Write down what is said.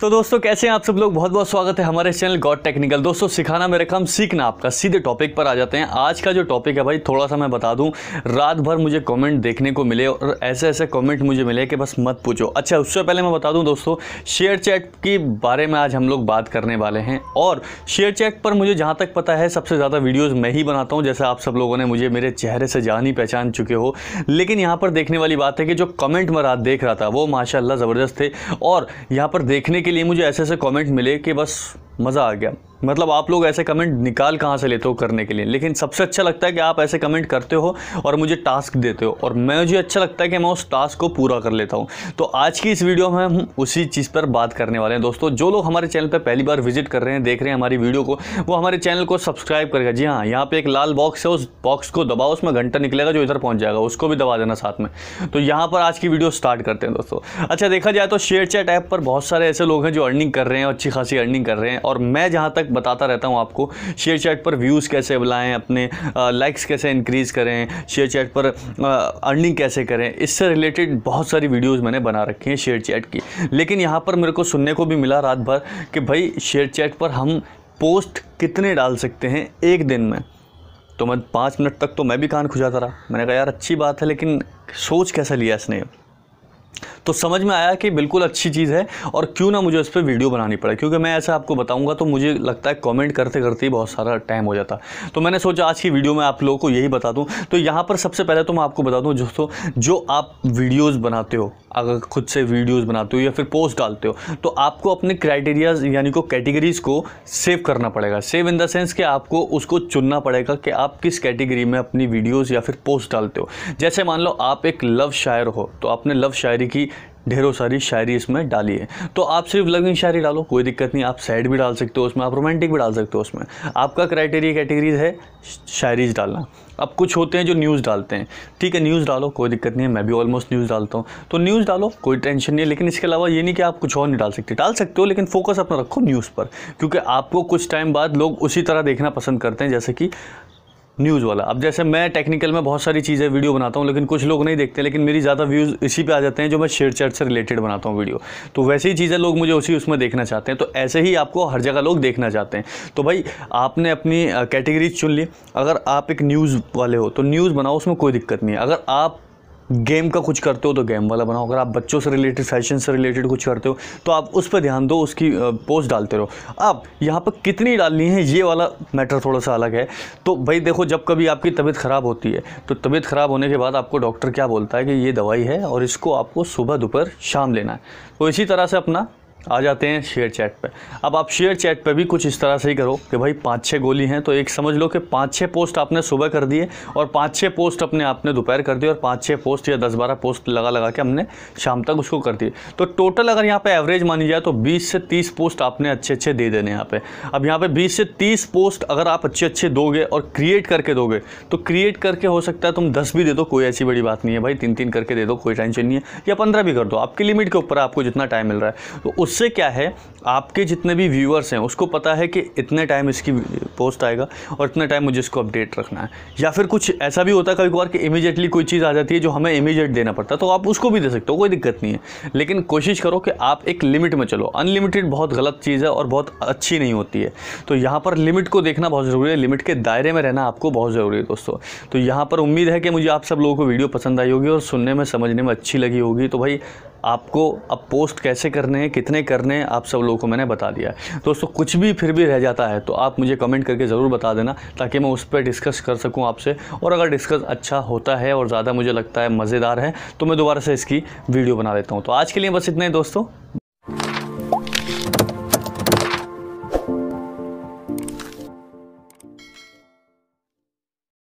तो दोस्तों कैसे हैं आप सब लोग बहुत बहुत स्वागत है हमारे चैनल गॉड टेक्निकल दोस्तों सिखाना मेरे काम सीखना आपका सीधे टॉपिक पर आ जाते हैं आज का जो टॉपिक है भाई थोड़ा सा मैं बता दूं रात भर मुझे कमेंट देखने को मिले और ऐसे ऐसे कमेंट मुझे मिले कि बस मत पूछो अच्छा उससे पहले मैं बता दूँ दोस्तों शेयर चैट के बारे में आज हम लोग बात करने वाले हैं और शेयर चैट पर मुझे जहाँ तक पता है सबसे ज़्यादा वीडियोज़ मैं ही बनाता हूँ जैसे आप सब लोगों ने मुझे मेरे चेहरे से जान ही पहचान चुके हो लेकिन यहाँ पर देखने वाली बात है कि जो कमेंट मैं रात देख रहा था वो माशाला ज़बरदस्त थे और यहाँ पर देखने के लिए मुझे ऐसे ऐसे कमेंट मिले कि बस मज़ा आ गया मतलब आप लोग ऐसे कमेंट निकाल कहाँ से लेते हो करने के लिए लेकिन सबसे अच्छा लगता है कि आप ऐसे कमेंट करते हो और मुझे टास्क देते हो और मैं मुझे अच्छा लगता है कि मैं उस टास्क को पूरा कर लेता हूँ तो आज की इस वीडियो में हम उसी चीज़ पर बात करने वाले हैं दोस्तों जो लोग हमारे चैनल पर पहली बार विजिट कर रहे हैं देख रहे हैं हमारी वीडियो को वो हमारे चैनल को सब्सक्राइब करेगा जी हाँ यहाँ पर एक लाल बॉक्स है उस बॉक्स को दबाओ उसमें घंटा निकलेगा जो इधर पहुँच जाएगा उसको भी दबा देना साथ में तो यहाँ पर आज की वीडियो स्टार्ट करते हैं दोस्तों अच्छा देखा जाए तो शेयर चैट ऐप पर बहुत सारे ऐसे लोग हैं जो अर्निंग कर रहे हैं अच्छी खासी अर्निंग कर रहे हैं और मैं जहाँ तक तक बताता रहता हूँ आपको शेयर चैट पर व्यूज़ कैसे बुलाएँ अपने लाइक्स कैसे इंक्रीज़ करें शेयर चैट पर अर्निंग कैसे करें इससे रिलेटेड बहुत सारी वीडियोज़ मैंने बना रखी हैं शेयर चैट की लेकिन यहाँ पर मेरे को सुनने को भी मिला रात भर कि भाई शेयर चैट पर हम पोस्ट कितने डाल सकते हैं एक दिन में तो मैं पाँच मिनट तक तो मैं भी कान खुजाता रहा मैंने कहा यार अच्छी बात है लेकिन सोच कैसा लिया इसने तो समझ में आया कि बिल्कुल अच्छी चीज़ है और क्यों ना मुझे उस पर वीडियो बनानी पड़े क्योंकि मैं ऐसा आपको बताऊँगा तो मुझे लगता है कॉमेंट करते करते ही बहुत सारा टाइम हो जाता तो मैंने सोचा आज की वीडियो में आप लोगों को यही बता दूँ तो यहाँ पर सबसे पहले तो मैं आपको बता दूँ दोस्तों जो आप वीडियोज़ बनाते हो अगर खुद से वीडियोस बनाते हो या फिर पोस्ट डालते हो तो आपको अपने क्राइटेरियाज यानी को कैटेगरीज़ को सेव करना पड़ेगा सेव इन द सेंस कि आपको उसको चुनना पड़ेगा कि आप किस कैटेगरी में अपनी वीडियोस या फिर पोस्ट डालते हो जैसे मान लो आप एक लव शायर हो तो आपने लव शायरी की ढेरों सारी शायरी इसमें डाली है तो आप सिर्फ लविंग शायरी डालो कोई दिक्कत नहीं आप सैड भी डाल सकते हो उसमें आप रोमांटिक भी डाल सकते हो उसमें आपका क्राइटेरिया कैटेगरीज है शायरीज डालना अब कुछ होते हैं जो न्यूज़ डालते हैं ठीक है न्यूज़ डालो कोई दिक्कत नहीं है मैं भी ऑलमोस्ट न्यूज़ डालता हूँ तो न्यूज़ डालो कोई टेंशन नहीं है लेकिन इसके अलावा ये नहीं कि आप कुछ और नहीं डाल सकते डाल सकते हो लेकिन फोकस अपना रखो न्यूज़ पर क्योंकि आपको कुछ टाइम बाद लोग उसी तरह देखना पसंद करते हैं जैसे कि न्यूज़ वाला अब जैसे मैं टेक्निकल में बहुत सारी चीज़ें वीडियो बनाता हूँ लेकिन कुछ लोग नहीं देखते लेकिन मेरी ज़्यादा व्यूज़ इसी पे आ जाते हैं जो मैं शेयर चैट से रिलेटेड बनाता हूँ वीडियो तो वैसे ही चीज़ें लोग मुझे उसी उसमें देखना चाहते हैं तो ऐसे ही आपको हर जगह लोग देखना चाहते हैं तो भाई आपने अपनी कैटेगरीज चुन ली अगर आप एक न्यूज़ वाले हो तो न्यूज़ बनाओ उसमें कोई दिक्कत नहीं है अगर आप गेम का कुछ करते हो तो गेम वाला बनाओ अगर आप बच्चों से रिलेटेड फैशन से रिलेटेड कुछ करते हो तो आप उस पर ध्यान दो उसकी पोस्ट डालते रहो अब यहाँ पर कितनी डालनी है ये वाला मैटर थोड़ा सा अलग है तो भाई देखो जब कभी आपकी तबीयत ख़राब होती है तो तबीयत ख़राब होने के बाद आपको डॉक्टर क्या बोलता है कि ये दवाई है और इसको आपको सुबह दोपहर शाम लेना है तो इसी तरह से अपना आ जाते हैं शेयर चैट पे अब आप शेयर चैट पे भी कुछ इस तरह से ही करो कि भाई पाँच छः गोली हैं तो एक समझ लो कि पाँच छः पोस्ट आपने सुबह कर दिए और पाँच छः पोस्ट अपने आपने दोपहर कर दिए और पाँच छः पोस्ट या दस बारह पोस्ट लगा लगा के हमने शाम तक उसको कर दिए तो टोटल अगर यहाँ पर एवरेज मानी जाए तो बीस से तीस पोस्ट आपने अच्छे अच्छे दे देने यहाँ पर अब यहाँ पर बीस से तीस पोस्ट अगर आप अच्छे अच्छे दोगे और क्रिएट करके दोगे तो क्रिएट करके हो सकता है तुम दस भी दे दो कोई ऐसी बड़ी बात नहीं है भाई तीन तीन करके दे दो कोई टेंशन नहीं है या पंद्रह भी कर दो आपकी लिमिट के ऊपर आपको जितना टाइम मिल रहा है तो उस उससे क्या है आपके जितने भी व्यूअर्स हैं उसको पता है कि इतने टाइम इसकी पोस्ट आएगा और इतने टाइम मुझे इसको अपडेट रखना है या फिर कुछ ऐसा भी होता है कभी कभार कि इमीजिएटली कोई चीज़ आ जाती है जो हमें इमीजिएट देना पड़ता है तो आप उसको भी दे सकते हो कोई दिक्कत नहीं है लेकिन कोशिश करो कि आप एक लिमिट में चलो अनलिमिटेड बहुत गलत चीज़ है और बहुत अच्छी नहीं होती है तो यहाँ पर लिमिट को देखना बहुत ज़रूरी है लिमिट के दायरे में रहना आपको बहुत ज़रूरी है दोस्तों तो यहाँ पर उम्मीद है कि मुझे आप सब लोगों को वीडियो पसंद आई होगी और सुनने में समझने में अच्छी लगी होगी तो भाई आपको अब पोस्ट कैसे करने हैं कितने करने हैं आप सब लोगों को मैंने बता दिया है दोस्तों कुछ भी फिर भी रह जाता है तो आप मुझे कमेंट करके ज़रूर बता देना ताकि मैं उस पर डिस्कस कर सकूँ आपसे और अगर डिस्कस अच्छा होता है और ज़्यादा मुझे लगता है मज़ेदार है तो मैं दोबारा से इसकी वीडियो बना देता हूँ तो आज के लिए बस इतना ही दोस्तों